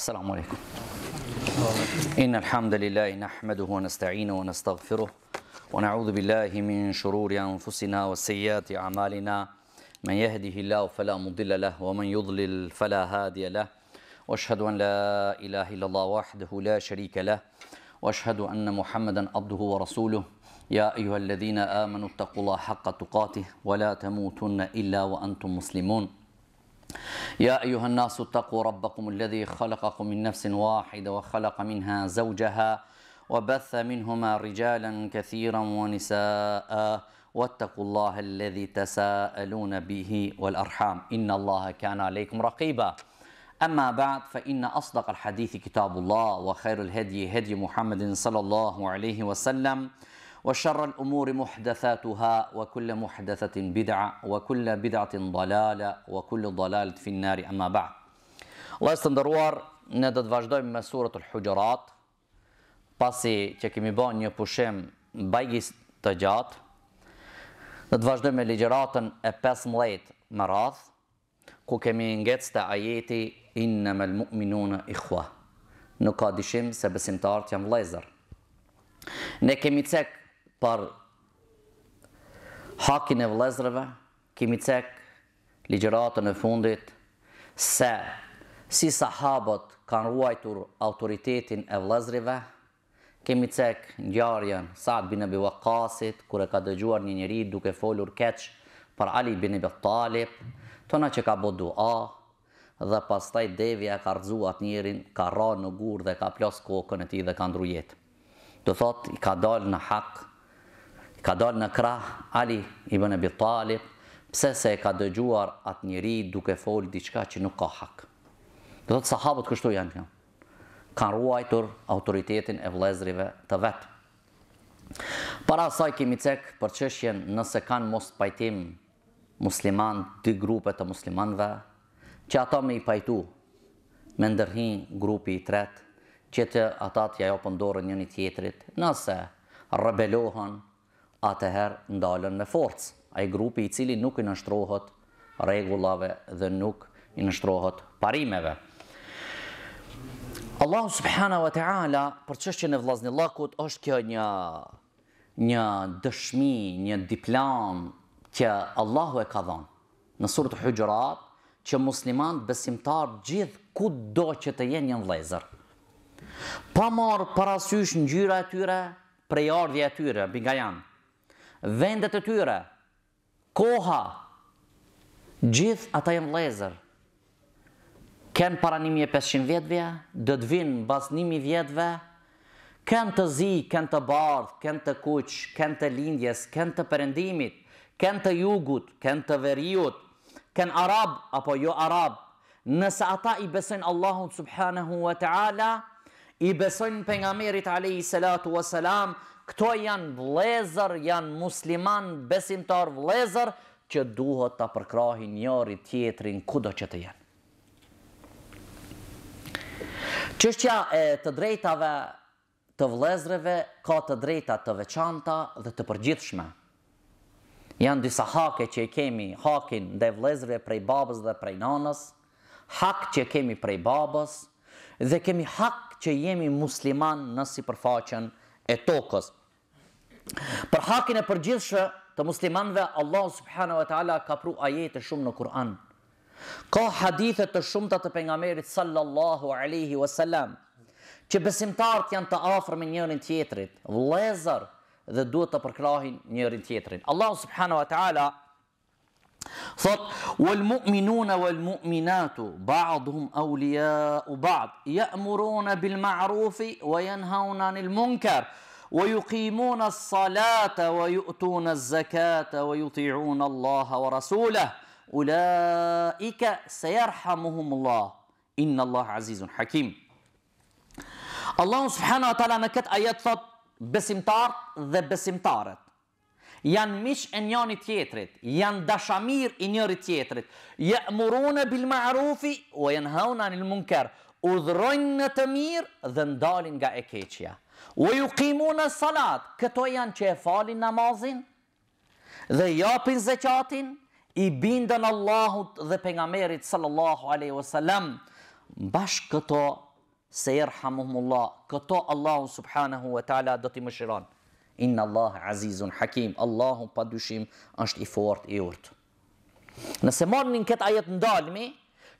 السلام عليكم إن الحمد لله نحمده ونستعينه ونستغفره ونعوذ بالله من شرور أنفسنا وسيئات أعمالنا من يهده الله فلا مضل له ومن يضلل فلا هادي له واشهد أن لا إله إلا الله وحده لا شريك له واشهد أن محمدا عبده ورسوله يا أيها الذين آمنوا اتقوا الله حق تقاته ولا تموتن إلا وأنتم مسلمون يا أيها الناس اتقوا ربكم الذي خلقكم من نفس واحدة وخلق منها زوجها وبث منهما رجالا كثيرا ونساء واتقوا الله الذي تساءلون به والأرحام إن الله كان عليكم رقيبا أما بعد فإن أصدق الحديث كتاب الله وخير الهدي هدي محمد صلى الله عليه وسلم wa sharra umuri muhdathatuha wa kullu muhdathatin bid'a wa kullu bid'atin dalala wa kullu dalalat fi an nari amma ba'd. Allah ndërruar ndëruar ne do të vazhdojmë me surën al-Hujurat pasi që kemi bën një pushim bajgis të gjat. Do të vazhdojmë me ligjëratën e 15 me radh ku kemi ngjec të ajeti inna mu'minuna ikhwa. Nuk ka dishim se besimtarët janë vëllezër. Ne kemi cek për hakin e vlezreve, kemi cek ligjëratën e fundit, se si sahabot kanë ruajtur autoritetin e vlezreve, kemi cek njarjen Saad Bin Ebi Waqasit, kure ka dëgjuar një njëri duke folur keq për Ali Bin Ebi Talib, tona që ka bodu a, dhe pas taj devja ka rëzu atë njërin, ka ra në gurë dhe ka plos kokën e ti dhe ka ndrujetë. Do thot, i ka dalë në hakë, ka dalë në krah Ali ibn Abi Talib, pse se e ka dëgjuar atë njeri duke folë diçka që nuk ka hak. Dhe të sahabët kështu janë kënë. Kanë ruajtur autoritetin e vlezrive të vetë. Para saj kemi cek për qëshjen nëse kanë mos pajtim musliman, dy grupe të muslimanve, që ata me i pajtu, me ndërhin grupi i tretë, që të ata ja jo dorën njën i tjetrit, nëse rebelohën, atëherë ndalën me forcë. Ai grupi i cili nuk i nështrohet regullave dhe nuk i nështrohet parimeve. Allahu subhana wa ta'ala për çështjen e vlazni është kjo një, një dëshmi, një diplom që Allahu e ka dhënë në surë të hygjërat që musliman besimtar gjithë ku do që të jenë një vlezër. Pa marë parasysh në gjyra e tyre, prej ardhje e tyre, binga janë, vendet e tyre, koha, gjithë ata jenë lezër. Kenë para 1500 vjetëve, dëtë vinë bas 1000 vjetëve, kenë të zi, kenë të bardhë, kenë të kuqë, kenë të lindjes, kenë të përendimit, kenë të jugut, kenë të veriut, kenë arab apo jo arab. Nëse ata i besojnë Allahun subhanahu wa ta'ala, i besojnë për nga merit a.s. Këto janë vlezër, janë musliman, besimtar vlezër, që duhet të përkrahi njëri tjetrin kudo që të jenë. Qështja e të drejtave të vlezreve ka të drejta të veçanta dhe të përgjithshme. Janë disa hake që i kemi, hakin dhe vlezreve prej babës dhe prej nanës, hak që kemi prej babës, dhe kemi hak që jemi musliman nësi përfaqen e tokës. Për hakin e përgjithshë të muslimanëve, Allah subhanahu wa taala ka pru ajete shumë në Kur'an. Ka hadithe të shumta të pejgamberit sallallahu alaihi wasallam që besimtarët janë të afrë me njërin tjetrit, vëllezër dhe duhet të përkrahin njërin tjetrin. Allah subhanahu wa taala thot: "Wal mu'minuna wal mu'minatu ba'dhum awliya'u ba'd, ya'muruna bil ma'rufi wa yanhauna 'anil munkar." wa yuqimuna as-salata wa yu'tuna az-zakata wa yuti'una Allaha wa rasulahu ulaika sayarhamuhumullah inna Allaha azizun hakim Allahu subhanahu wa ta'ala nakat ayat besimtar dhe besimtarët janë miq e njëri tjetrit janë dashamir i njëri tjetrit ya'muruna bil ma'ruf wa yanhawna 'anil munkar udhrojnë në të mirë dhe ndalin nga e keqja u ju kimu në salat, këto janë që e falin namazin, dhe japin zëqatin, i bindën Allahut dhe pengamerit sallallahu aleyhi sallam, bashkë këto, se Allah, këto Allahu subhanahu wa ta'ala do t'i mëshiron. Inna Allah azizun hakim, Allahu pa dushim është i fort i urt. Nëse morënin këtë ajet në dalmi,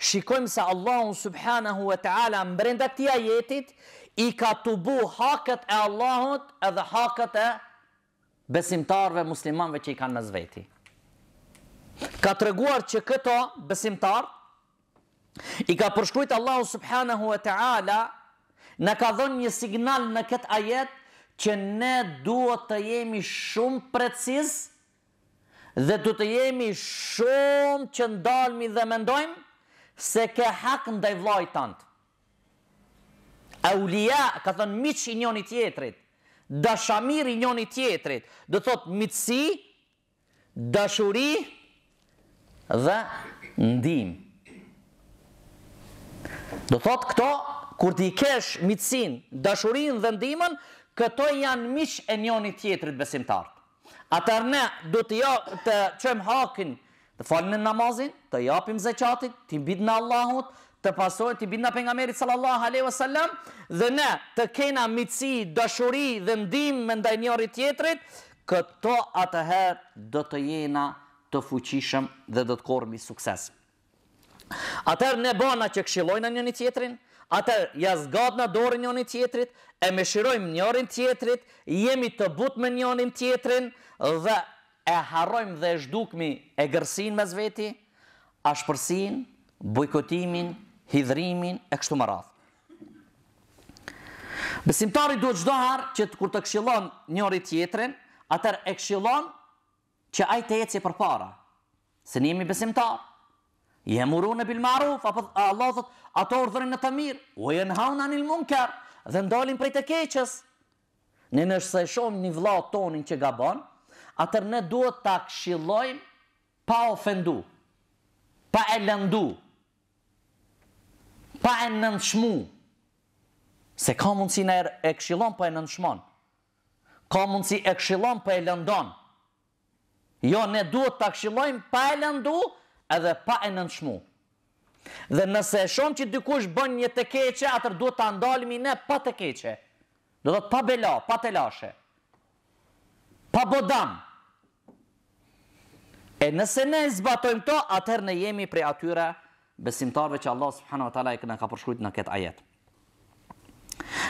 shikojmë se Allahu subhanahu wa ta'ala brenda t'i ajetit, i ka të bu haket e Allahut edhe haket e besimtarve muslimanve që i kanë në zveti. Ka të reguar që këto besimtar i ka përshkrujt Allahu subhanahu e ta'ala në ka dhonë një signal në këtë ajet që ne duhet të jemi shumë precis dhe duhet të jemi shumë që ndalmi dhe mendojmë se ke hak ndaj vlajtë tantë. Eulia, ka thënë miq i njëri tjetrit. Dashamir i njëri tjetrit. Do thotë miqsi, dashuri dhe ndim. Do thotë këto kur ti kesh miqsin, dashurin dhe ndimën, këto janë miq e njëri tjetrit besimtar. Atar ne do të jo të qëmë hakin, të falin e namazin, të japim zëqatit, të imbit në Allahut, të pasojë ti nga pejgamberit sallallahu alaihi wasallam dhe ne të kena mitësi, dashuri dhe ndihmë me ndaj njëri tjetrit, këto atëherë do të jena të fuqishëm dhe do të korrmi sukses. Atëherë ne bona që këshilojnë në njëri tjetrin, atë ja në dorën njëri tjetrit e mëshirojmë njërin tjetrit, jemi të butë me njërin tjetrin dhe e harrojmë dhe e zhdukmi e gërsin me zveti, ashpërsin, bojkotimin, Hidhrimin e kështu më radhë. Besimtari duhet gjdo që të kur të kshilon njëri tjetërin, atër e kshilon që ajtë të jetë që për para. Se një jemi besimtar, jemë uru në bilmaruf, apë Allah ato urdhërin në të mirë, u e në hauna një munker, dhe ndolin për i të keqës. Në nështë se shumë një vla tonin që gabon, atër ne duhet të kshilojmë pa ofendu, pa e lëndu, pa e nëndshmu, se ka mundësi në e këshilon pa e po nëndshmon, ka mundësi e këshilon pa po e lëndon, jo, ne duhet të këshilojmë pa e lëndu, edhe pa e nëndshmu. Dhe nëse e shumë që dykush bën një të keqe, atër duhet të andalimi ne pa të keqe. Do të pa bela, pa të lashe. Pa bodam. E nëse ne zbatojmë to, atër ne jemi prej atyre besimtarve që Allah subhanahu wa taala e kanë ka përshkruajtur në këtë ajet.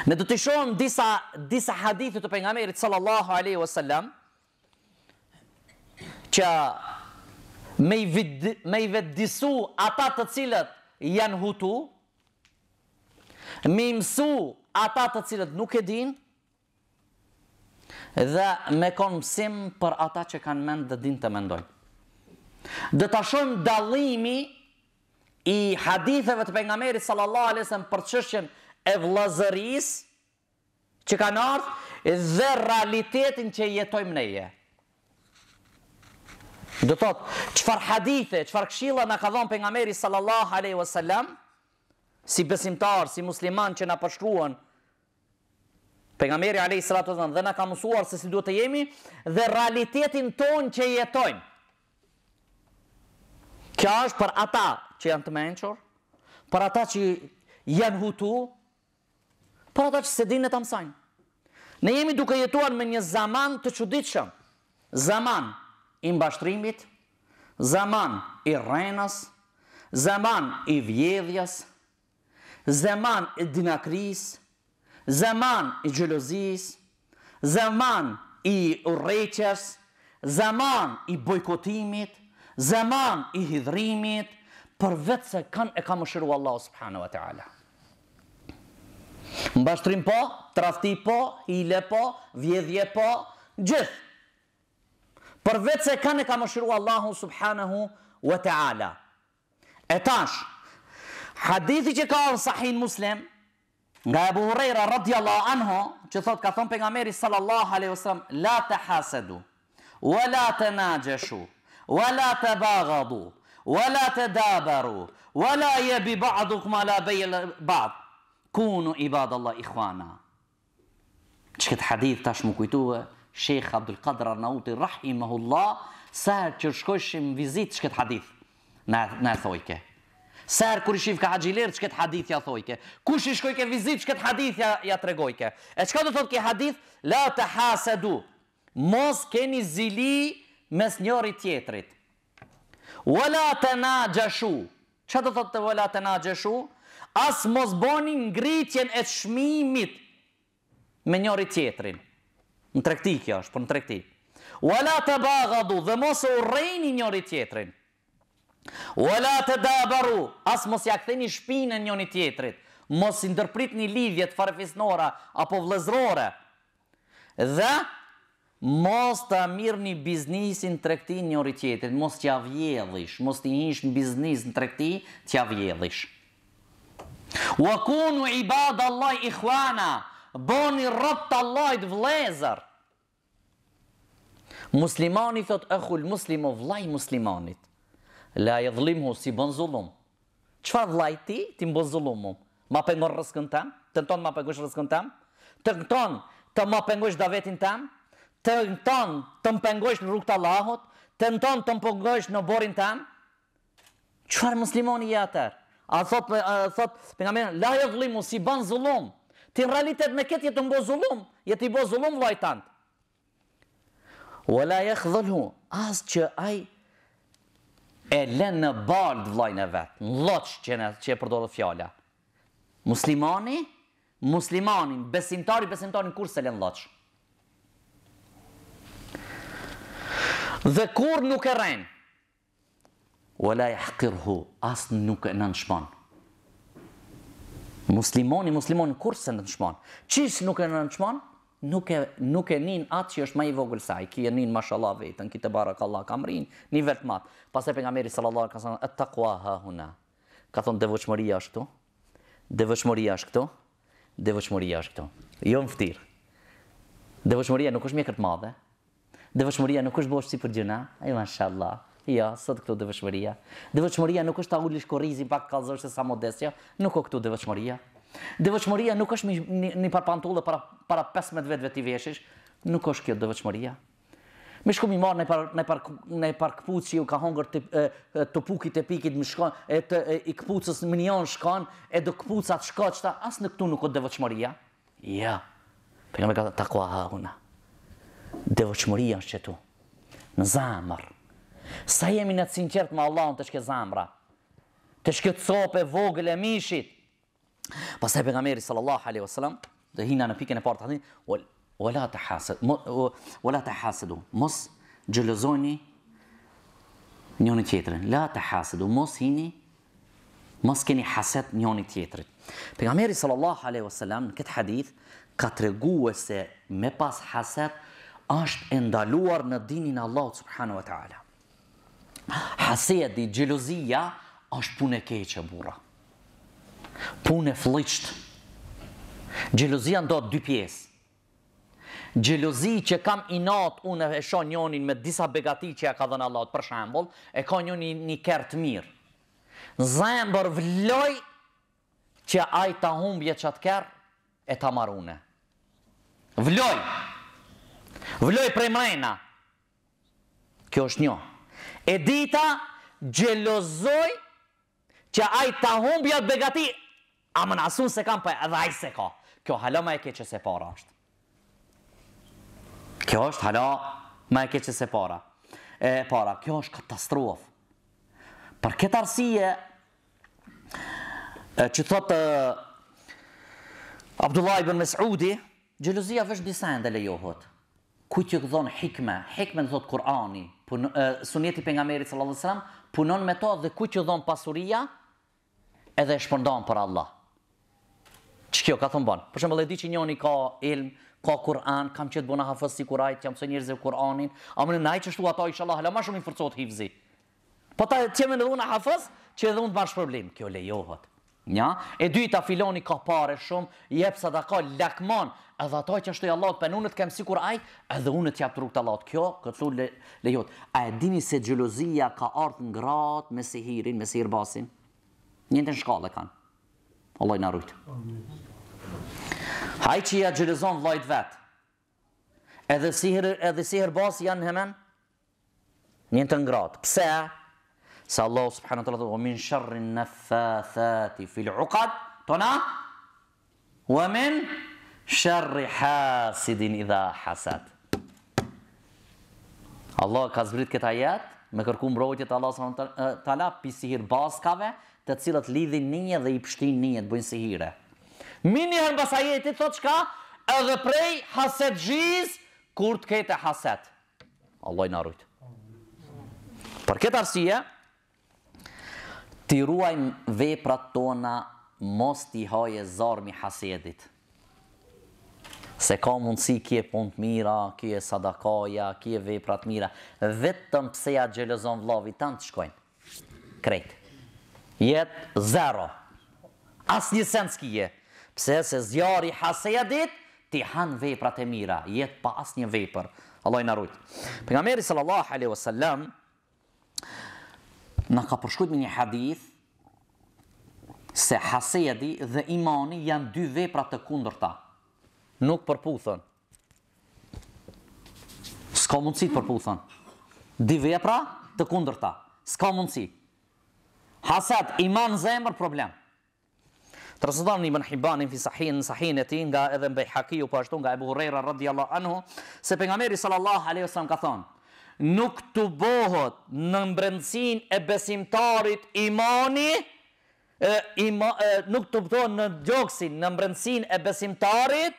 Ne do të shohim disa disa hadithe të pejgamberit sallallahu alaihi wasallam që me i vid, me i ata të cilët janë hutu, me msu ata të cilët nuk e dinë dhe me kon mësim për ata që kanë mend dhe din të mendojnë. Dhe të shohim dallimin i haditheve të pengamerit sallallahu alesem për qëshqen e vlazëris që kanë ardhë dhe realitetin që jetojmë neje. Do të thotë, qëfar hadithe, qëfar këshila në ka dhonë pengamerit sallallahu aleyhi si besimtar, si musliman që në pështruan, për nga meri aleyhi sallallahu aleyhi dhe në ka mësuar se si duhet të jemi, dhe realitetin ton që jetojmë. Kja është për ata, që janë të menqor, për ata që janë hutu, për ata që se dinë të mësajnë. Ne jemi duke jetuar me një zaman të quditëshëm. Zaman i mbashtrimit, zaman i renas, zaman i vjedhjas, zaman i dinakris, zaman i gjelozis, zaman i ureqes, zaman i bojkotimit, zaman i hidrimit, për vetë se kanë e ka më shiru Allah Subhanahu wa ta'ala. Më bashtrim po, trafti po, hile po, vjedhje po, gjithë. Për vetë se kanë e ka më shiru Allah Subhanahu wa ta'ala. E tash, hadithi që ka në sahin muslim, nga Abu buhurera radja la anho, që thot ka thonë për nga meri sallallahu alaihi wa sallam, la të hasedu, wa la të nagjeshu, wa la të bagadu, Wala të dabaru Wala jebi ba'du këma la bejë ba'd Kunu i Allah i khwana Që këtë hadith tash më kujtuve Shekha Abdul Qadr Arnauti Rahimahullah Serë që shkojshim vizit që këtë hadith Në e thojke Serë kër i ka haqilirë që këtë hadith ja thojke Kush i shkojke vizit që këtë hadith ja, ja tregojke E që ka do thotë ki hadith La të hasedu Mos keni zili mes njëri tjetrit Vëla të na gjëshu. Që të thotë të vëla të na gjëshu? Asë mos boni ngritjen e shmimit me njëri tjetrin. Në trekti kjo është, për po në trekti. Vëla të bagadu dhe mos u rejni njëri tjetrin. Vëla të dabaru, asë mos ja këtheni shpinë njëri tjetrit. Mos i ndërprit një lidhjet farfisnora apo vlezrore. Dhe... Mos të mirë një biznisin të rekti njëri tjetit, mos t'ja vjedhish, mos t'i njësh në biznis në rekti, t'ja vjedhish. Wa kunu i badë Allah i khwana, boni rëbë të Allah i të vlezër. Muslimani thot e khul muslimo vlaj muslimanit, la e dhlimu si bon zulum. Qfa vlaj ti, ti mbo zulumu? Ma pengon rëskën tem, të nëtonë ma pengush rëskën tem, të në tonë të ma pengush davetin tam? të nëton të mpengojsh në rrugë të Allahot, të nëton të mpengojsh në borin të emë, qëfar muslimoni i atër? A thot, a thot, për nga menë, lajë vlimu, si ban zullum, ti në realitet me ketë jetë mbo zullum, jetë i bo zullum vlajtant. la e lajë asë që aj e lenë në bald vlajnë e vetë, në loqë që, në, që e përdojë fjalla. Muslimoni, muslimonin, besimtari, besimtari në kur se len loqë. dhe kur nuk e rejnë. Wala e hkir asë nuk e nënshmon. Muslimoni, muslimoni, kur se në Qisë nuk e nënshmon? Nuk e, nuk e nin atë që është ma i vogël saj, ki e nin mashallah vetën, ki te barakallah, kamrin, kam rinë, një vetë matë. Pas e meri sallallahu ka sanë, e taqwa ha huna. Ka thonë, devëqëmëria është këto, devëqëmëria është këto, devëqëmëria është këto. Jo nëftirë. Devëqëmëria nuk është mjekër të madhe, Dëvëshmëria nuk është bosh si për gjëna, e Allah, ja, jo, sot këtu dëvëshmëria. Dëvëshmëria nuk është ta ullish korizin pak kalzoshë e sa modestja, jo. nuk o këtu dëvëshmëria. Dëvëshmëria nuk është një parpantullë para 15 vetëve t'i veshish, nuk është kjo dëvëshmëria. Me shku mi marë në par këpucë që ju ka hongër të pukit e pikit më shkon, e i këpucës më njën shkon, e do këpucat shkon, qëta në këtu nuk ka dëvëshmëria. Ja, jo. për me ka takua hauna dhe voqëmëria është qëtu. Në zamër. Sa jemi në të sinqertë më Allahun të shke zamëra? Të shke të sope, vogël e mishit? e për nga meri sallallahu aleyhi vësallam, dhe hina në pikën e partë të hëndin, vëla të hasëdu, mos gjëlozojni një në La të hasëdu, mos hini, mos keni haset një në tjetërin. Për nga meri sallallahu aleyhi sallam, në këtë hadith, ka të reguë se me pas haset, është endaluar në dinin Allah subhanu wa ta'ala. Hasedi, gjeluzia, është punë e keqë, bura. Punë e Gjelozia Gjeluzia ndo të dy pjesë. Gjeluzi që kam inat unë e shonë njonin me disa begati që ja ka dhënë Allah të përshambull, e ka njoni një kertë mirë. Zemë bërë që ajta humbje që atë kërë e ta marune. Vloj! Vloj prej mrejna. Kjo është një. E dita, gjelozoj që aj të humbja të begati, a më nasun se kam për po edhe aj se ka. Kjo halo ma e keqë se para është. Kjo është halo ma e keqë se para. E para, kjo është katastrofë. Për këtë arsije, që thotë Abdullah ibn Mes'udi, gjelozia vështë disa e lejohët ku që gëdhon hikme, hikme në thotë Kurani, pun, sunjeti për nga meri sallallahu alaihi sallam, punon me to dhe ku që gëdhon pasuria, edhe e shpëndon për Allah. Që kjo, ka thonë banë? Për shumë, dhe di që njoni ka ilm, ka Kur'an, kam qëtë bëna hafës si që jam pëse njerëzë e Kur'anin, a më në najë që shtu ato isha Allah, hala ma shumë i fërcot hivzi. Po ta të jemi në dhuna hafës, që edhe unë të marsh problem. Kjo lejohat, Nja, e dyta filoni ka pare shumë, jep sa ka lakman, edhe ato që ashtu i Allahot për nënët kemë sikur aj, edhe unët që apë të rukët Kjo, këtë thurë le jotë, a e dini se xhelozia ka artë në me sihirin, me sihirbasin? basin? Njën të shkallë e kanë. Allah i në rujtë. Hajë që i a gjëlozon vlajt vetë, edhe sihir basi janë në hemen, njën të ngratë, gratë. Pse? Se Allah subhanahu wa taala thotë: min sharri an-naffathati fil 'uqad", tona. "Wa min sharri hasidin idha hasad". Allah ka zbrit këtë ajet me kërku mbrojtje të Allah subhanahu wa taala pi sihir baskave, të cilët lidhin nje dhe i pështin nje, të bëjnë sihire. Mini her pas ajetit thotë çka? Edhe prej hasedxhis kur të ketë haset. Allah i na rujt. Për këtë arsye, ti ruajm veprat tona mos ti haje zarmi hasedit. Se ka mundësi kje e punt mira, kje sadakaja, kje vepra të mira, vetëm pse ja gjelëzon vlavit tanë të shkojnë. Krejtë. Jetë zero. Asë një sens ki je. Pse se zjarë i hasedit, ti hanë veprat e mira. Jetë pa asë një vepër. Allah i narujtë. Për nga meri sallallahu aleyhu sallam, në ka përshkut me një hadith se hasedi dhe imani janë dy vepra të kundër ta. Nuk përputhën. Ska mundësi të përputhën. Dy vepra të kundër ta. Ska mundësi. hasat, iman zemër, problem. Të rësëdhanë një më në hibanin, në fisahin, në sahin e ti, nga edhe mbej bejhaki, u pashtu po nga Ebu Hurera, radiallahu anhu, se për nga meri sallallahu aleyhu sallam ka thonë, nuk të bohët në mbrëndësin e besimtarit imani, nuk të bohët në gjoksin, në mbrëndësin e besimtarit,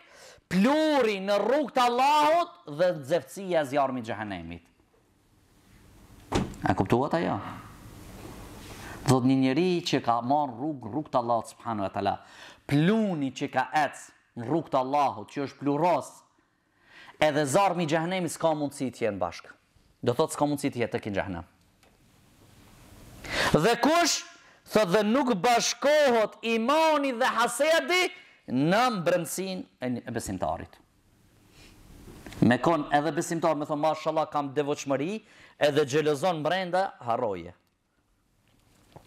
pluri në rrug të Allahot dhe zëfëcija zjarëmi gjëhenemit. E A atë ajo? Dhe dhe një njëri që ka marë rrug, rrug të Allahot, subhanu e tala, pluni që ka ecë në rrug të Allahot, që është pluros, edhe zarmi gjahenemi s'ka mundësi t'jenë bashkë do thot s'ka mundësi të jetë të kinë gjahna. Dhe kush, thot dhe nuk bashkohot imani dhe hasedi në mbrëndësin e besimtarit. Me kon edhe besimtar, me thonë, mashallah, kam devoqëmëri, edhe gjelëzon brenda harroje.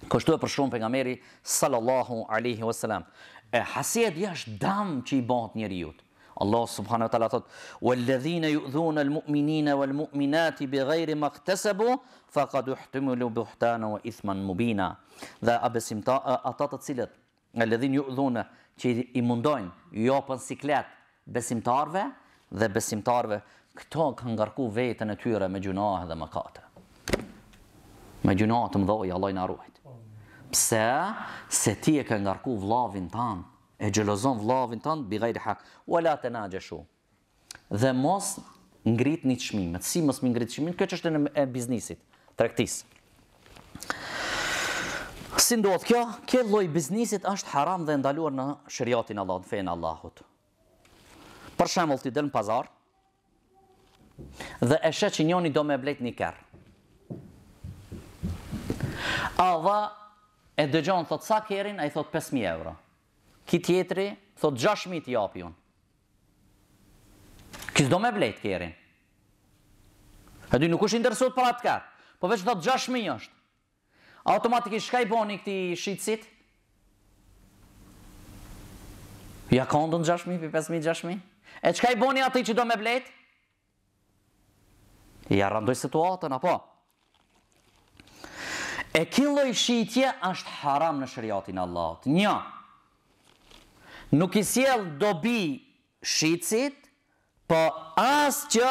Kështu e për shumë për nga meri, sallallahu alihi wasallam. E hasedja është dam që i bëndë njëri jutë. Allah subhanahu wa taala thot: "Walladhina yu'dhuna al-mu'minina wal-mu'minati bighayri ma iktasabu faqad uhtamilu buhtana wa ithman mubina." Dhe a besimta ata të cilët e ledhin ju dhune që i mundojnë, ju siklet besimtarve dhe besimtarve, këto kanë ngarku vetën e tyre me gjunahe dhe më kate. Me gjunahe të më Allah i në arruajt. Pse, se ti e kanë ngarku vlavin tanë, e gjelozon vlavin tënë, bi gajri hak, u alat e na gjeshu. Dhe mos ngrit një të shmimet, si mos më ngrit të shmimet, këtë është e në biznisit, trektis. Si ndohet kjo, kjo loj biznisit është haram dhe ndaluar në shëriatin Allah, në fejnë Allahut. Për shemëll t'i dënë pazar, dhe e shë që njoni do me blejt një kërë. A dha e dëgjonë, thotë sa kërin, a i thotë 5.000 euro ki tjetëri, thot 6.000 i api unë. Kësë do me vlejtë kjerin. E dy nuk është interesot për atë kërë, po veç thot 6.000 është. Automatikisht, i shka i boni këti shqitësit? Ja ka 6.000, 6.000, 5.000, 6.000? E qëka i boni ati që do me vlejt? Ja randoj situatën, apo? E kilo i shqitje është haram në shëriatin Allahot. Një, nuk i sjell dobi shitësit, po as që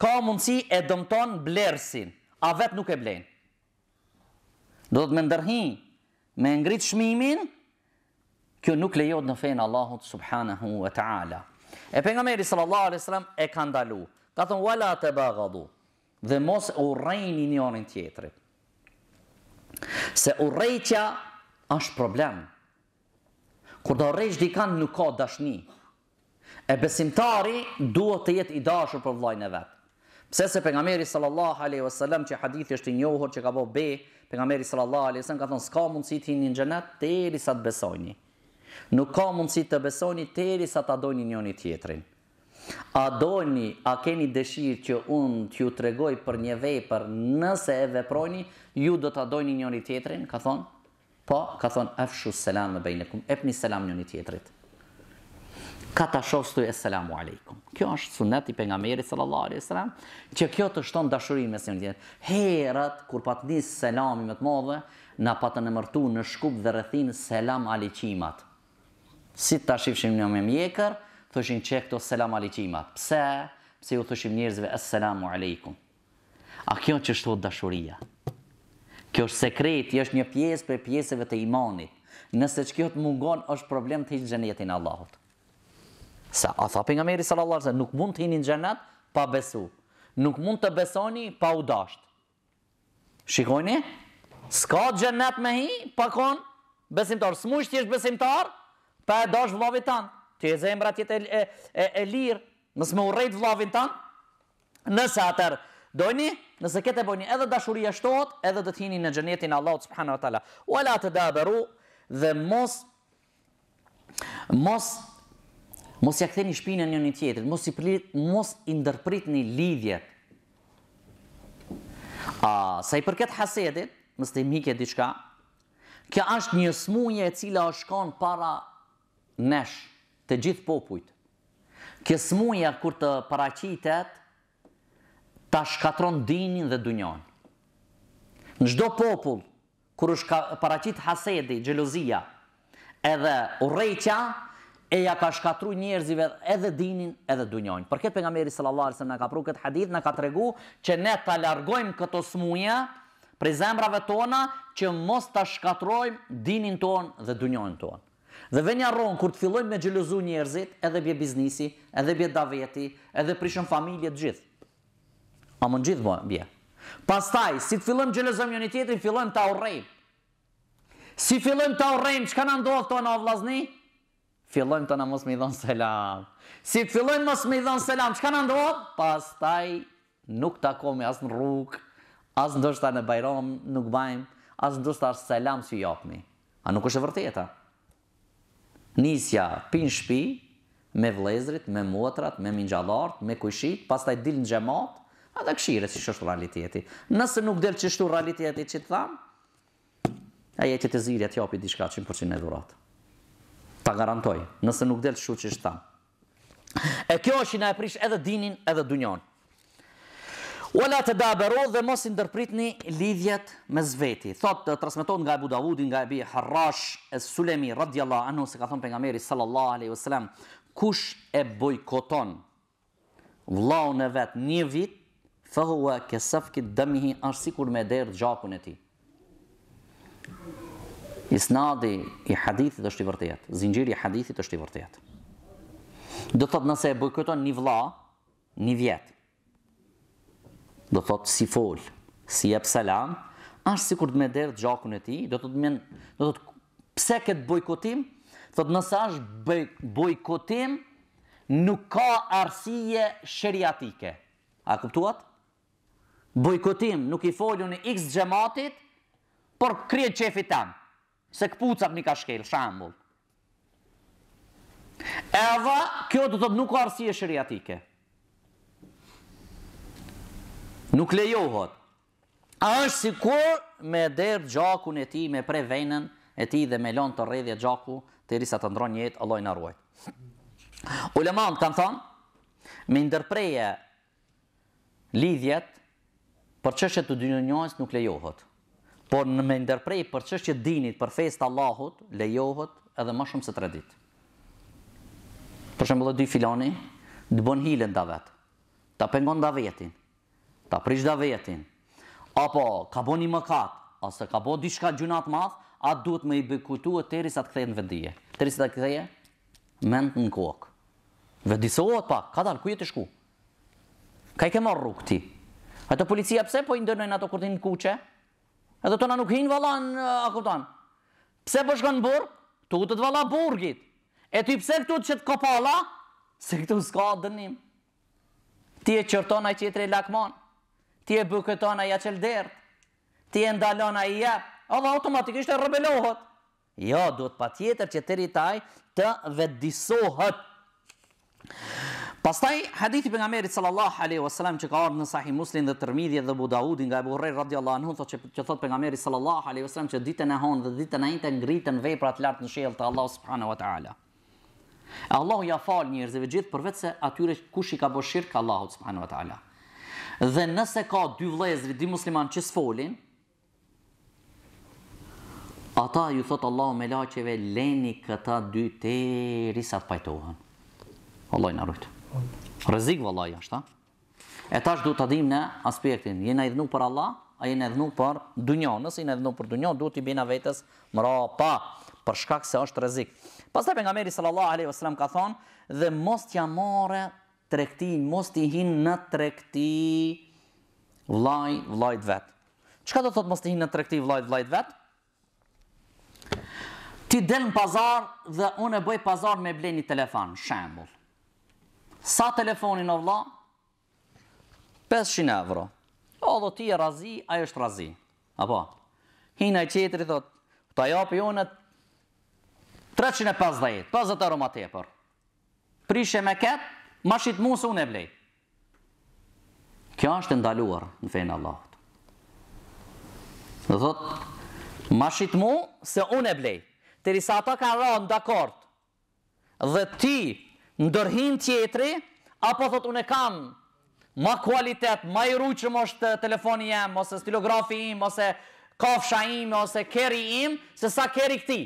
ka mundësi e dëmton blersin, a vetë nuk e blenë. Do të me ndërhi, me ngritë shmimin, kjo nuk lejot në fejnë Allahut subhanahu wa ta'ala. E për nga meri sallallahu alai sallam e ka ndalu, ka thonë, wala të bagadu, dhe mos u rejni njërin tjetërit. Se u rejtja është problemë, Kur do rrish dikan nuk ka dashni. E besimtari duhet të jetë i dashur për vllajën e vet. Pse se pejgamberi sallallahu alaihi wasallam që hadithi është i njohur që ka bo be, pejgamberi sallallahu alaihi wasallam ka thonë s'ka mundësi të hinë në xhenet derisa të besojni. Nuk ka mundësi të besojni derisa ta dojni njëri tjetrin. A dojni, a keni dëshirë që unë t'ju tregoj për një vej për nëse e veprojni, ju do t'a dojni njëri tjetrin, ka thonë, Po, ka thonë, efshu selam me bejnëkum, epni selam një një tjetërit. Ka të shostu e selamu alaikum. Kjo është sunet i pengamerit sallallahu alaihi sallam, që kjo të shtonë dashurin me se një tjetërit. Herët, kur pa të njësë selami me të modhe, na pa të nëmërtu në shkup dhe rëthin selam alikimat. Si të shifshim një me mjekër, thëshim që këto selam alikimat. Pse? Pse ju thoshim njërzve, es selamu alaikum. A kjo që shtonë Dashuria. Kjo është sekreti, është një pjesë për pjesëve të imanit. Nëse që kjo të mungon, është problem të hinë gjenetin Allahot. Sa, a thapin nga meri sallallar, se nuk mund të hinë gjenet, pa besu. Nuk mund të besoni, pa u dasht. Shikojni, s'ka gjenet me hi, pa kon besimtar. Së mujsh t'jesh besimtar, pa e dasht vlavit tanë. Ti e zemra e, e, e, e lirë, nësë me urejt vlavit tanë, nëse atër, Dojni, nëse këtë e bojni edhe dashuria e shtot, edhe dhe t'hini në gjënjetin Allah, subhanu wa ta'la. U ala të dabëru dhe mos, mos, mos ja këthe një shpinë një një tjetër, mos i përlit, mos i ndërprit një lidhjet. A, sa i përket hasedit, mështë të imhike diqka, kja është një smunje e cila është kanë para nesh, të gjithë popujtë. Kësë muja kur të paracitet, ta shkatron dinin dhe dunjon. Në gjdo popull, kër është paracit hasedi, gjelozia, edhe urejtja, e ja ka shkatru njerëzive edhe dinin edhe dunjon. Për këtë për nga meri sallallarë se në ka pru këtë hadith, në ka të regu që ne të largojmë këto smuja prej zemrave tona që mos të shkatrojmë dinin ton dhe dunjon ton. Dhe venja ronë, kur të fillojmë me gjelozu njerëzit, edhe bje biznisi, edhe bje daveti, edhe prishëm familje të gjithë. A mund në gjithë më Pastaj, si të fillëm gjelëzëm një një tjetërin, fillëm të aurrejmë. Si fillëm të aurrejmë, që ka në ndohë të në avlazni? Fillëm të në mos me i dhonë selam. Si të fillëm mos me i dhonë selam, që ka në ndohë? Pastaj, nuk të akomi asë në rrugë, asë ndoshta në bajromë, nuk bajmë, asë ndoshta asë selam si jopëmi. A nuk është e vërteta. Nisja, pin shpi, me vlezrit, me muatrat, me minxalart, me kushit, pastaj dil në Ata këshire si shështë realiteti. Nëse nuk delë qështu realiteti që të thamë, a jetë të zirja të jopi dishka 100% e dhuratë. Ta garantoj, nëse nuk delë qështu që shtë thamë. E kjo është i në e prish edhe dinin edhe dunjon. Ola të dabero dhe mos i ndërpritni lidhjet me zveti. Thot të transmiton nga Ebu Davudin, nga Ebi Harrash, e Sulemi, radiallahu anhu, se ka thonë për nga meri, sallallahu aleyhi sallam, kush e bojkoton vlaun e vetë një vit, fëhua ke sëfkit dëmihi është sikur me derë gjakun e ti. Isnadi i hadithit është i vërtet, zingjiri i hadithit është i vërtet. Do të nëse e bojkoton një vla, një vjet, do thot si fol, si e psalam, është sikur të me derë gjakun e ti, do të do të pse këtë bojkotim, thot nëse është bojkotim, nuk ka arsije shëriatike. A kuptuat? bojkotim, nuk i folju në x gjematit, por krije qefi tem, se këpucat një ka shkel, shambull. Edhe, kjo të tëtë nuk arsi e shëriatike. Nuk lejohot. A është si kur me derë gjakun e ti, me pre venën e ti dhe me lonë të redhje gjaku, të irisa të ndronë njëtë, Allah i naruajt. Ulemanë kanë thonë, me ndërpreje lidhjet, për çështje të dynjonjës nuk lejohet. Por në me ndërprej për çështje dinit, për fejtë të Allahut, lejohet edhe më shumë se tre ditë. Për shembull dy filani, të bën hilën da vetë, të pengon davetin, vetin, të prish davetin, vetin, apo ka bo një mëkat, ose ka bo dishka gjunat madh, atë duhet me i bëkutu e teri sa të kthejnë vendije. Teri sa të kthejnë, mend në kokë. Vëdisohet pa, ka dalë, ku jetë shku? Ka i ke marrë rrugë ti? Ato policia pse po i ndërnojnë ato kur në kuqe? të tona nuk hinë vala në akutan. Pse po shkon në burg? Tu të të vala burgit. E ty pse këtu të që të kopala? Se këtu s'ka dënim. Ti e qërton a i qitri lakmon. Ti e bëkëton a i aqelderd. Ti e ndalon a i A dhe automatikisht e rebelohet. Jo, duhet pa tjetër që të rritaj të vedisohet. Pastaj hadithi për nga merit sallallahu alaihi wasallam që ka ardhë në sahih muslim dhe Tirmidhi dhe budaudin nga Abu burrej radiallahu anhu thotë që, thotë thot për nga merit sallallahu alaihi wasallam që ditën e honë dhe ditën e inë të ngritën veprat lartë në shjelë të Allahu subhanahu wa ta'ala. Allahu ja fal njerëzve gjithë për vetë se atyre kush i ka bërë shirk Allahu subhanahu wa ta'ala. Dhe nëse ka dy vlezri, dy musliman që s'folin, ata ju thot Allahu me laqeve leni këta dy të risat Allah i në rujtë. Rëzikë vë Allah i ashtë. E ta është du të adhim në aspektin. Jena idhënu për Allah, a jena idhënu për dunjo. Nësë jena idhënu për dunjo, du të i bina vetës mëra pa, për shkak se është rëzikë. Pas të e për nga meri sallallahu aleyhi vësallam ka thonë, dhe mos t'ja more të mos t'i hinë në të rekti vlaj, vlaj të vetë. Që do të thotë mos t'i hinë në të rekti vlaj, vlaj të vetë? Ti delë në pazar dhe unë e bëj pazar me bleni telefon, shambull. Sa telefonin o vla? 500 euro. O, dhe ti e razi, a është razi. Apo? Hina i qetëri thot, ta japë jo në 350, 50 euro ma tepër. Prishe me ketë, ma shqit mu se unë e blej. Kjo është ndaluar në fejnë Allah. Dhe thot, ma shqit mu se unë e blej. Teri sa ta ka rënë dakord, dhe ti ndërhin tjetri, apo thot unë e kam ma kualitet, ma i ruqëm është telefoni jem, ose stilografi im, ose kafsha im, ose keri im, se sa keri këti.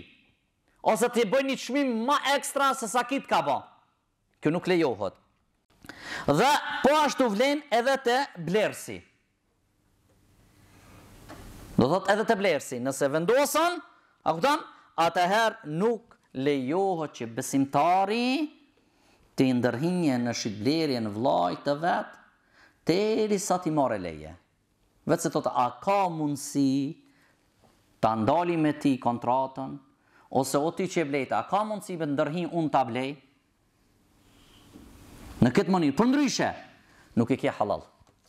Ose të i bëj një qmim ma ekstra se sa kitë ka ba. Kjo nuk lejohët. Dhe po ashtu vlen edhe të blersi. Do thot edhe të blersi. Nëse vendosën, a këtan, atëherë nuk lejohët që besimtari të ndërhinje në shqiblerje në vlajt të vetë, të eri sa ti mare leje. Vëtë se të a ka mundësi të ndali me ti kontratën, ose o ti që e blejtë, a ka mundësi vëtë ndërhinjë unë të blejtë? Në këtë mëni, për ndryshe, nuk e kje halal,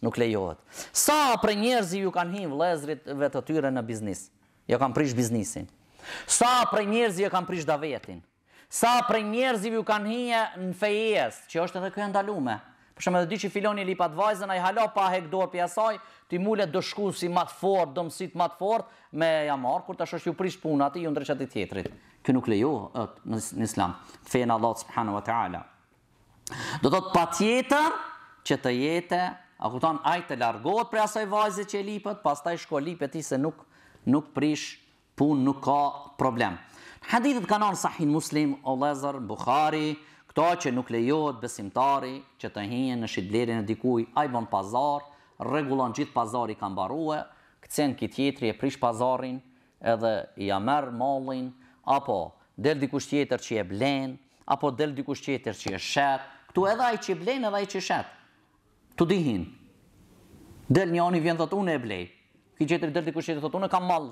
nuk lejohet. Sa për njerëzi ju kanë hinë vlezrit vetë të tyre në biznis? Jo kanë prish biznisin. Sa për njerëzi jo kanë prish davetin? sa për njerëziv ju kanë hije në fejes, që është edhe kjo ndalume. Për edhe di që filoni li pa vajzën, ai halo pa hekdor për asaj, ti mullet do shku si më të fortë, do msit më të fortë me jamar, kur tash është ju prish puna aty ju ndreqat të tjetrit. Kjo nuk lejo në Islam. Fen Allah subhanahu wa taala. Do të patjetër që të jete, a kupton, ai të largohet prej asaj vajze që e lipët, pastaj shko lipet i se nuk nuk prish punë, nuk ka problem. Hadithet kanë në Sahih Muslim, al lezër, Bukhari, këto që nuk lejohet besimtari që të hyjë në shitblerin e dikuj, ai bën pazar, rregullon gjithë pazari ka mbarue, kthen ki tjetri e prish pazarin, edhe i ia merr mallin apo del dikush tjetër që e blen, apo del dikush tjetër që e shet. Ktu edhe ai që blen edhe ai që shet. Tu dihin. Del njëri vjen thotë unë e blej. Ki del dikush tjetër thotë unë kam mall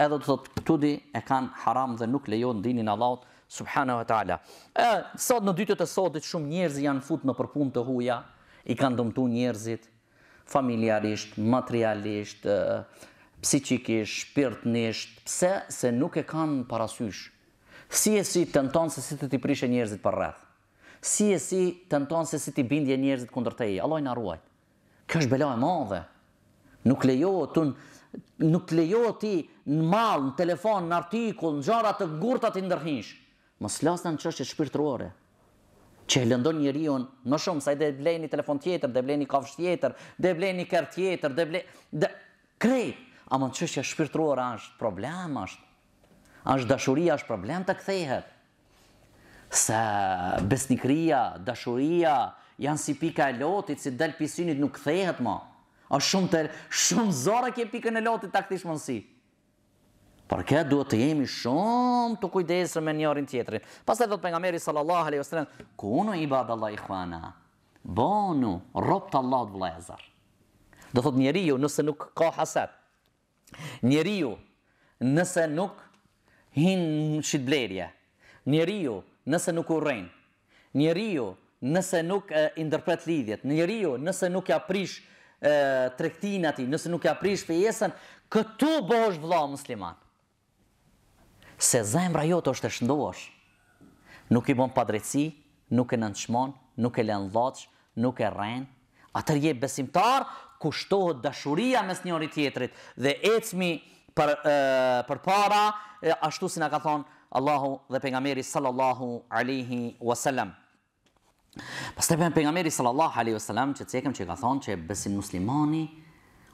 edhe të thotë tudi e kanë haram dhe nuk lejon dinin Allahut subhanahu wa taala. Ë sot në dytët e sotit shumë njerëz janë futur në përpun të huaja, i kanë dëmtuar njerëzit familjarisht, materialisht, psikikisht, shpirtnisht, pse se nuk e kanë parasysh. Si e si tenton se si të ti prishë njerëzit për rreth. Si e si tenton se si ti bindje njerëzit kundër i. Allah na ruaj. Kjo është bela e madhe. Nuk lejo un, nuk lejo ti në malë, në telefon, në artikull, në gjarat të gurtat i ndërhinsh. Mos lasna në qështje shpirtruare, që e lëndon një rion më shumë, sa i dhe bleni telefon tjetër, dhe bleni kafsh tjetër, dhe bleni kër tjetër, dhe e Dhe... Krej, a më në qështje shpirtruare është problem është, është dashuria është problem të kthehet. Se besnikria, dashuria, janë si pika e lotit, si del pisinit nuk kthehet ma. A shumë të shumë zora ke pikën e lotit ta mundsi. Por këtë duhet të jemi shumë të kujdesër me njërin tjetërin. Pas e dhëtë për nga meri sallallahu alai wasallam, ku unë i badë Allah i khuana, bonu, ropë të Allah të vlezar. Do thot njeri ju nëse nuk ka haset, njeri ju nëse nuk hinë shqitblerje, njeri ju nëse nuk urejnë, njeri ju nëse nuk e, interpret lidhjet, njeri ju nëse nuk ja prish trektinati, nëse nuk ja prish pëjesën, këtu bosh vla musliman se zemra jo të është të shëndosh. Nuk i bon padreci, nuk e në nuk e len dhaqë, nuk e rren. Atër je besimtar, kushtohet dashuria mes njëri tjetrit dhe ecmi për, e, për para, e, ashtu si nga ka thonë Allahu dhe pengameri sallallahu alihi wasallam. Pas të për pengameri sallallahu alaihi wasallam, që të cekëm që ka thonë që besim muslimani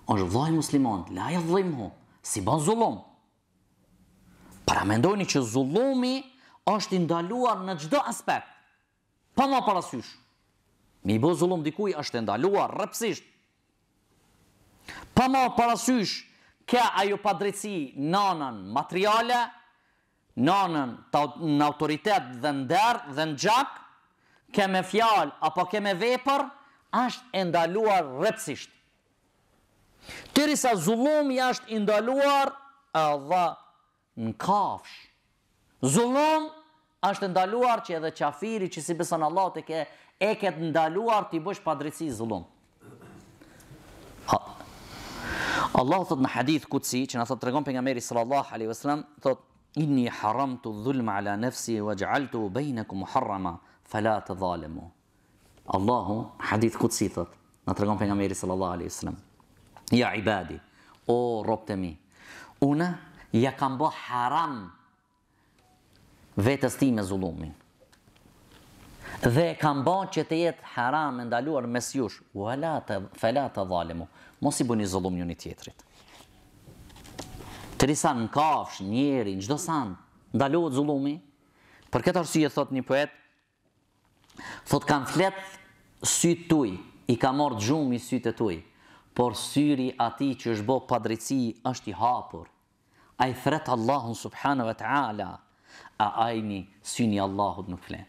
është dhaj muslimant, laja dhimhu, si ban zulum, para mendoni që zullumi është ndaluar në gjdo aspekt, pa ma parasysh. Mi bo zullum dikuj është ndaluar rëpsisht. Pa ma parasysh, ke ajo padrejti nanën materiale, nanën në autoritet dhe në derë dhe në gjak, ke me fjalë apo ke me vepër, është ndaluar rëpsisht. Tërisa zullumi është i ndaluar dhe, në kafsh. Zullum është ndaluar që edhe qafiri që si besën Allah të ke e ketë ndaluar të i bësh pa drejtësi zullum. Allah thot në hadith kutsi që në thot të regon për nga meri sallallahu alaihi wasallam thot inni haram të dhulma ala nefsi wa gjaltu u bejnëku mu harrama fala të dhalemu. Allahu, hadith kutsi thot, në të regon për nga meri sallallahu alaihi wasallam ja ibadi, o robë mi, una ja kam bë haram vetës ti me zulumin. Dhe kam bë që të jetë haram e ndaluar mes jush, u halat e felat e dhalimu, mos i bëni zulum një një tjetrit. Të risan në kafsh, njeri, në gjdo san, ndaluat zulumi, për këtë arsye thot një poet, thot kam fletë sytë tuj, i ka morë gjumë i sytë tuj, por syri ati që është bo padrici është i hapur, A i fretë Allahun wa ta'ala, a ajni syni Allahut nuk flenë.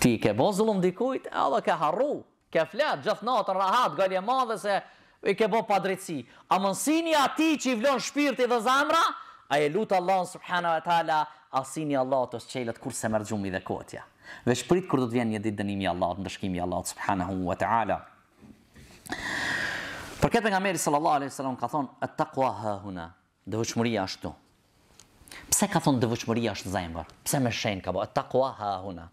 Ti ke bo zullum dikujt, edhe ke harru, ke fletë, gjithë natë rahat, gëllje madhe se i ke bo padrëci. A mënsini ati që i vlonë shpirti dhe zamra, a i lutë Allahun wa ta'ala, a syni Allahut të shqelet kur se mërë gjumi dhe kotja. Dhe shprit kur do të vjen një ditë dënimi Allahut, në dëshkimi Allahut subhanahu wa ta'ala. Për nga meri sallallahu alaihi sallam ka thonë, e të ha huna, dëvëqëmëria është tu. Pse ka thonë dëvëqëmëria është zemër? Pse me shenë ka bo? Ta koa ha ahuna.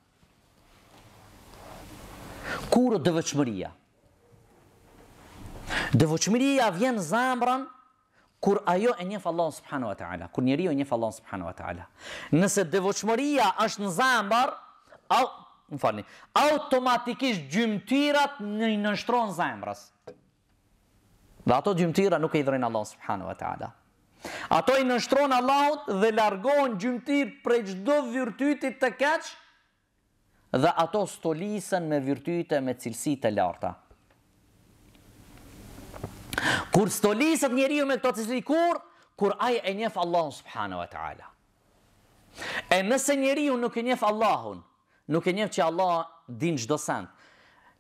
Kuro dëvëqëmëria? Dëvëqëmëria vjen zemërën kur ajo e njëfë Allah subhanu wa ta'ala. Kur njëri jo njëfë Allah subhanu wa ta'ala. Nëse dëvëqëmëria është në zemër, au, më falni, automatikisht gjymëtirat në nështronë zemërës. Dhe ato gjymëtira nuk e idhërinë Allah subhanu wa ta'ala. Ato i nështronë Allahut dhe largohen gjymëtir prej gjdo vyrtytit të keqë dhe ato stolisën me vyrtyte me cilësi të larta. Kur stolisët njeriu me këto cilësi kur, kur aj e njefë Allahun subhanu wa ta'ala. E nëse njeriu nuk e njefë Allahun, nuk e njefë që Allah din gjdo sentë,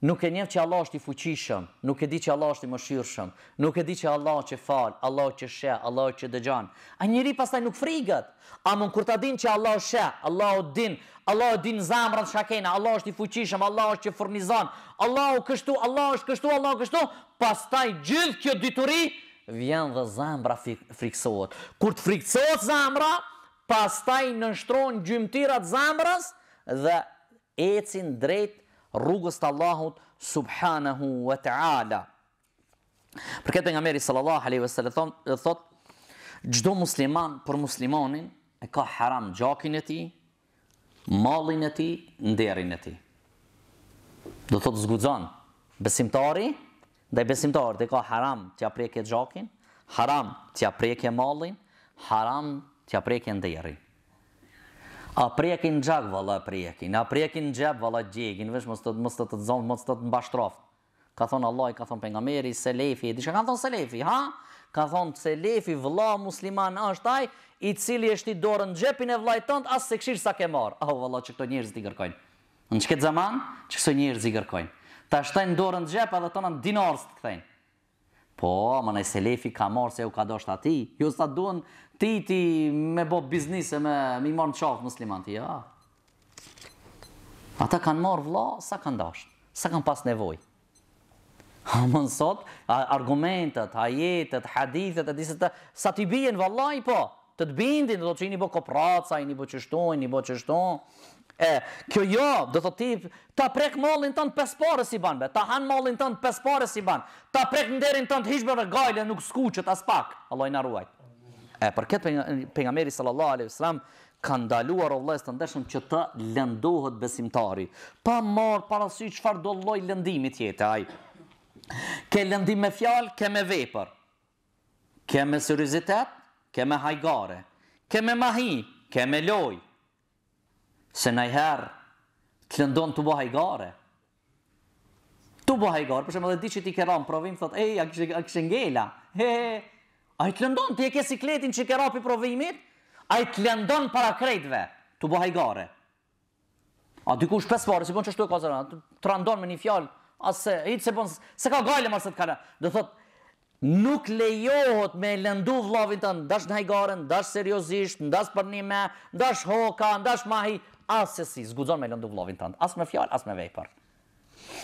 Nuk e njeh që Allah është i fuqishëm, nuk e di që Allah është i mëshirshëm, nuk e di që Allah që fal, Allah që sheh, Allah që dëgjon. A njëri pastaj nuk frikët? A mund kur ta din që Allah është sheh, Allah o din, Allah o din zamrat çka Allah është i fuqishëm, Allah është që furnizon. Allah o kështu, Allah është kështu, Allah kështu, pastaj gjithë kjo dituri, vjen dhe zamra friksohet. Kur të friksohet zamra, pastaj nënshtrohen gjymtirat zamrës dhe ecin drejt rrugës të Allahut subhanahu wa ta'ala. Për këtë nga meri sallallahu alaihi wa sallam dhe thot, gjdo musliman për muslimonin e ka haram gjakin e ti, malin e ti, nderin e ti. Dhe thot zgudzon, besimtari, dhe besimtari dhe ka haram të apreke gjakin, haram të apreke malin, haram të apreke nderin. A prekin në gjak, vala, prekin. A prekin në gjep, vala, gjegin. Vesh, mës të të të të zonë, mës të të mbashtroft. Ka thonë Allah, ka thonë pengameri, se lefi, e di shka kanë thonë se lefi, ha? Ka thonë se lefi, vla, musliman, është aj, i cili është i dorën në gjepin e vlajtënd, asë se këshirë sa ke marë. A, oh, vala, që këto njërës t'i gërkojnë. Në që këtë zaman, që këso njërës t'i gërkojnë. Ta shtajnë dorën në gjep, edhe tonën dinarës të këthejnë. Po, më nëjë se lefi ka marë se ju ka doshtë ati. Ju së të duen ti ti me bo biznise, me i marë në qafë musliman ti, ja. Ata kanë marë vla, sa kanë doshtë, sa kanë pas nevojë. A më nësot, argumentet, hajetet, hadithet, etisit, sa të i bijen, vallaj po, të të bindin, do të që i një bo kopraca, i një bo qështon, i një bo qështon, E kjo jo, do të ti, ta prek mallin tënd pesë i si ban, ta han mallin tënd pesë i si ban. Ta prek nderin tënd hiç më gajle nuk skuqet as pak. Allah i na ruaj. E për këtë pengameri sallallahu alaihi sallam, ka ndaluar o vëllezër të ndeshëm që të lëndohet besimtari, pa marr para sy çfarë do lloj lëndimi tjetër aj. Ke lëndim me fjalë, ke me vepër. Ke me seriozitet, ke me hajgare. Ke me mahi, ke me lojë se në të lëndonë të bëha i gare. Të bëha i gare, përshë më dhe di që ti kërra në provim, thot, ej, a kështë, ngella. he, he, a i të lëndonë t'i e si kletin që kërra për provimit, a i të lëndonë para krejtve, të bëha i gare. A di kush pesë parë, si bon që shtu e kazër, të randonë me një fjallë, a se, i të se bon, se ka gajle marë se të kërra, dhe thot, Nuk lejohet me lëndu vlovin të ndash në hajgarën, ndash seriosisht, ndash përnime, ndash hoka, ndash mahi, asë se si, zgudzon me lëndu vlovin tëndë, asë me fjallë, asë me vejpër.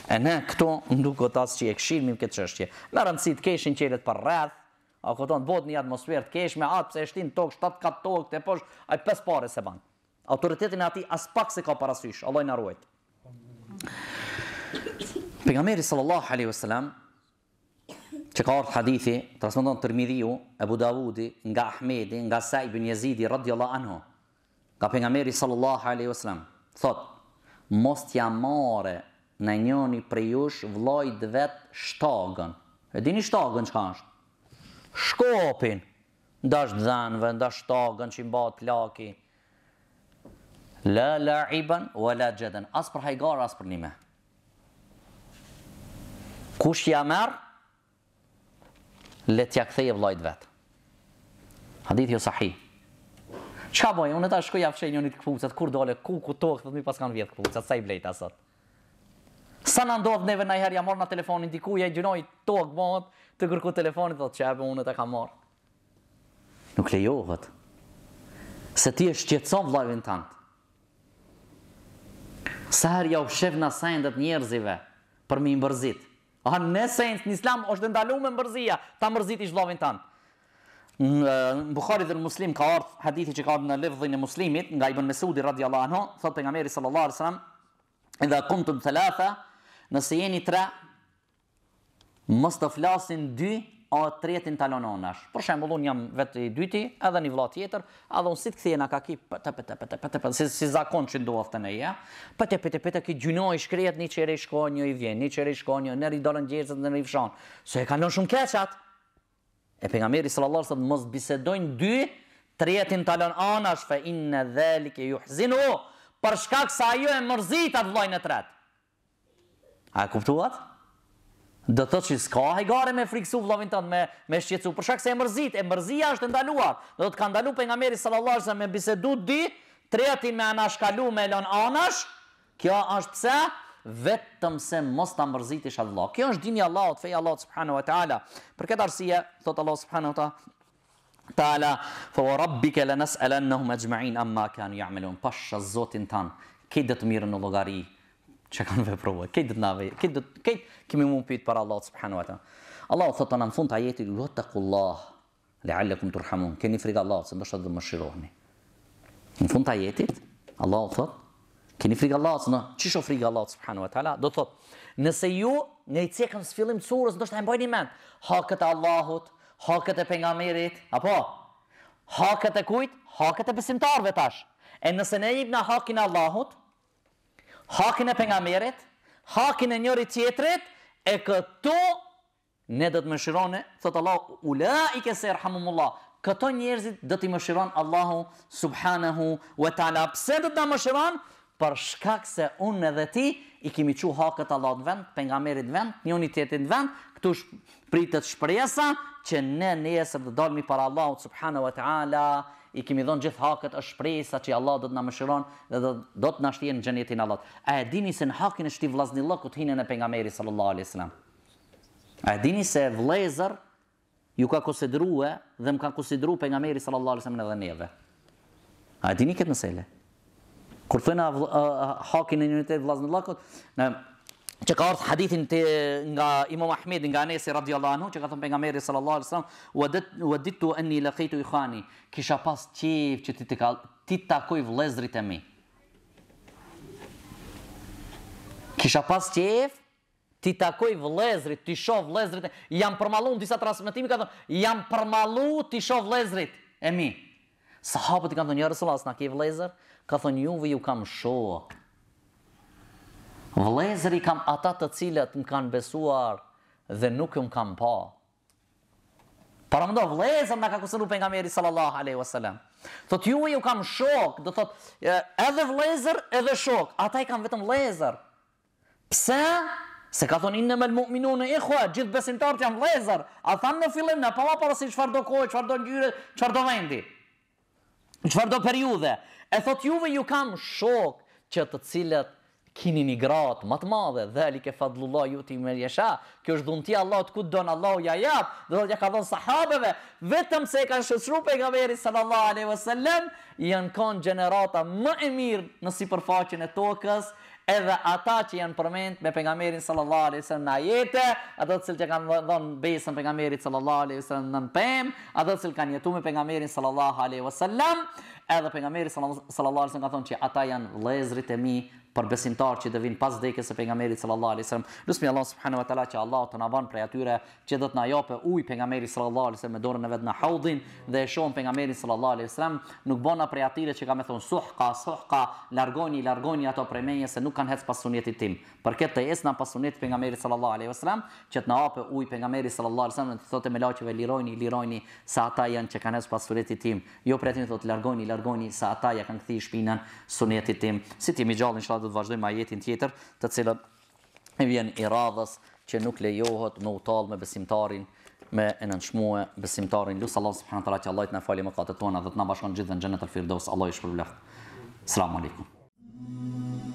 E ne këto nduko të asë që e këshirë mim këtë qështje. Me rëndësi të keshin qelet për rrëth, a këto në botë një atmosferë të kesh me atë, pëse e shtin tokë, shtatë katë tokë, të poshë, a i pes pare se banë. Autoritetin e ati as pak se ka parasysh, Allah i në ruajtë. Pegameri sallallahu alaihi wasallam, që ka orëtë hadithi, trasmëndon të rmidhiu, Ebu nga Ahmedi, nga Saib i Njezidi, radiallahu anhu, Nga për nga meri sallallahu alaihi vësallam, thot, mos t'ja mare në njëni prej jush vloj dë vetë shtagën. E dini shtagën që ka është? Shkopin, ndash dhenve, ndash shtagën që imbat plaki. La la iban, o la gjeden, asë për hajgar, asë për nime. Kush ja merë, le t'ja këthej e vlojt vetë. Hadithi o jo sahih. Qa boj, unë ta shkoj a fshej njonit këpucat, kur dole, ku, ku tok, dhe mi pas kanë vjet këpucat, sa i blejta sot. Sa në ndodh neve na herja marrë na telefonin, diku, i gjunoj tok batë, të kërku telefonit, dhe do të qepë, ta ka marr. Nuk le jo, Se ti e qetëson vllajën të antë. Sa ja u shëvë në sajnët njerëzive për mi më bërzit. A në sejnës në islam është ndalu me më bërzia, ta mërzit ishtë vlojvën të Në Bukhari dhe në Muslim ka ardhë hadithi që ka ardhë në lefdhin e Muslimit nga Ibn Mesudi radiallahu anhu, thotë për nga meri sallallahu alai sallam, edhe kumëtën të lathë, nëse jeni tre, mos të flasin dy, o tretin talononë talononash Për shembol, unë jam vetë i dyti, edhe një vla tjetër, edhe unë si të këthjena ka ki, pëtë, pëtë, pëtë, pëtë, pëtë, si, si zakon që ndohë të neja, pëtë, pëtë, pëtë, ki gjynoj shkrijet një qere i shko një i vjen, një qere i një, në rridolën gjezët në rrifshon, se e ka në shumë keqatë, E për nga mirë i sëtë mos bisedojnë dy, të talon anash, fe inë dhe like ju hzinu, për shkak sa ajo e mërzit atë vlojnë e tret. A e kuptuat? Dë të që s'ka hegare me friksu vlovin të me, me shqecu, për shkak se e mërzit, e mërzia është ndaluar, dhe të ka ndalu për nga mirë i sëtë me bisedu dy, rjetin me anashkalu me lon anash, kjo është pëse, Kjo vetëm se mos ta mërzitish Allah. Kjo është dini Allah, feja fejë Allah, wa ta'ala. Për këtë arsia, thotë Allah, subhanahu wa ta'ala, fa wa rabbi ke le elen amma kanu i amelun, pasha zotin tanë, këtë dhe të mirë në logari, që kanë vepruar. këtë dhe të navë, këtë dhe mund pëjtë për Allah, subhanahu wa ta'ala. Allah, thotë në fund të ajeti, lëtë ku Allah, le të rhamun, frikë Allah, se dhe më shirohni. Në fund të ajetit, Allah, thotë, Keni frikë Allah, së në? Qisho frikë Allah, subhanu wa ta'ala? Do thot, nëse ju në i cekën së fillim të surës, ndështë e një men, hakët e Allahut, hakët e pengamirit, apo, hakët e kujt, hakët e besimtarve tash. E nëse ne jibë në hakin Allahut, hakin e pengamirit, hakin e njëri tjetrit, e këtu ne dhe të më shirone, thotë Allah, u la i kese e rhamumullah, këto njerëzit dhe të më shirone Allahu subhanahu wa ta'ala. Pse dhe të më shirone? për shkak se unë edhe ti i kemi qu hakët Allah në vend, pengamerit në vend, një unitetit në vend, këtu sh shpresa që ne jesër dhe dalmi për Allah subhanahu wa ta'ala, i kemi dhonë gjithë hakët është shpresa që Allah do të në mëshiron dhe do të nështijen në gjenjetin Allah. A e dini se në hakin e shti vlazni lëku të hinën e pengameri sallallahu alai sallam? A e dini se vlezër ju ka kusidruhe dhe më ka kusidruhe pengameri sallallahu alai sallam në dhe neve? A e dini këtë mësele? kur thënë hakin e njënitet vlasën e lakot, në që ka ardhë hadithin të nga Imam Ahmed, nga Anesi, radiallahu anhu, që ka thëmë për nga Meri, sallallahu alai sallam, u aditu e një lëkitu i khani, kisha pas qif që ti, tika, takoj vlezrit e mi. Kisha pas qif, ti takoj vlezrit, ti shoh vlezrit, jam përmalu në disa transmitimi, ka thëmë, jam përmalu, ti shoh vlezrit e mi. Sahabët i ka thëmë, një rësullas, na ki Ka thonë juve ju kam shok vlezëri kam ata të cilët më kanë besuar dhe nuk ju më kam pa. Para më do, vlezëm në ka kusëru për nga meri sallallahu aleyhi wasallam. Thot ju ju kam shok, do thot edhe vlezër edhe shok, ata i kam vetëm vlezër. Pse? Se ka thonin inë me lë mu'minu në ikhua, gjithë besimtarët janë vlezër. A thamë në fillim në pala parësi qëfar do kohë, qëfar do njyre, qëfar do vendi. Qëfar do periude. E thot juve ju kam shok që të cilët kini një gratë matë madhe, dhe li ke fadlullah ju ti mërjesha, kjo është dhuntia Allah të kutë donë Allah ja japë, dhe dhe ja ka dhënë sahabeve, vetëm se e kanë shësru për nga veri sallallahu aleyhi vësallem, janë konë generata më e mirë në si përfaqin e tokës, edhe ata që janë përmend me pejgamberin sallallahu alaihi wasallam në ajete, ato të cilët që kanë dhënë besën pejgamberit sallallahu alaihi wasallam në pemë, ato të cilët kanë jetuar me pejgamberin sallallahu alaihi wasallam, Edhe pejgamberi sallallahu alajhi wasallam ka thonë që ata janë vëllezrit e mi për besimtarë që do vinë pas vdekjes së pejgamberit sallallahu alajhi wasallam. Lusmi Allah subhanahu wa taala që Allah të na vënë prej atyre që do të na japë ujë sallallahu alajhi wasallam me dorën e vet në haudhin dhe e shohën pejgamberin sallallahu alajhi wasallam nuk bona prej atyre që ka me thonë suhqa suhqa largoni largoni ato prej meje se nuk kanë hec pas sunetit tim për këtë të esna pasunet pasunit për nga meri sallallahu alaihi wasallam, që të në apë uj për nga meri sallallahu alaihi wasallam, në të thotë me laqeve lirojni, lirojni sa ata janë që kanë esë pasunitit tim, jo për e të në thotë largojni, largojni sa ata janë kanë këthi shpinën sunetit tim. Si ti mi gjallë, në shalat du të vazhdojmë a jetin tjetër, të cilët e vjen i radhës që nuk lejohët në utalë me besimtarin, me e nënshmue besimtarin. Lusë Allah subhanët që Allah të tona të bashkon gjithë në Allah